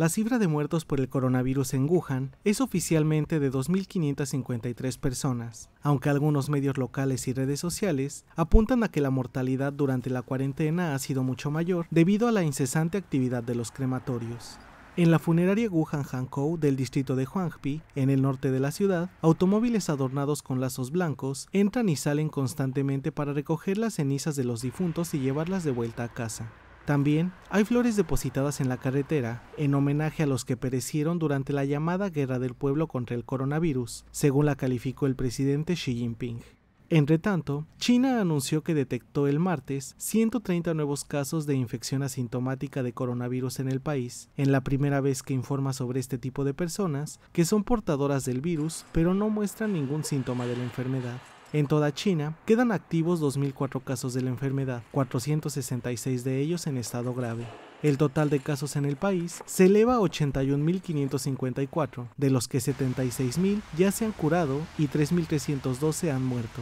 La cifra de muertos por el coronavirus en Wuhan es oficialmente de 2.553 personas, aunque algunos medios locales y redes sociales apuntan a que la mortalidad durante la cuarentena ha sido mucho mayor debido a la incesante actividad de los crematorios. En la funeraria Wuhan Hankou del distrito de Huangpi, en el norte de la ciudad, automóviles adornados con lazos blancos entran y salen constantemente para recoger las cenizas de los difuntos y llevarlas de vuelta a casa. También hay flores depositadas en la carretera en homenaje a los que perecieron durante la llamada Guerra del Pueblo contra el coronavirus, según la calificó el presidente Xi Jinping. Entre tanto, China anunció que detectó el martes 130 nuevos casos de infección asintomática de coronavirus en el país, en la primera vez que informa sobre este tipo de personas que son portadoras del virus pero no muestran ningún síntoma de la enfermedad. En toda China quedan activos 2.004 casos de la enfermedad, 466 de ellos en estado grave. El total de casos en el país se eleva a 81.554, de los que 76.000 ya se han curado y 3.312 han muerto.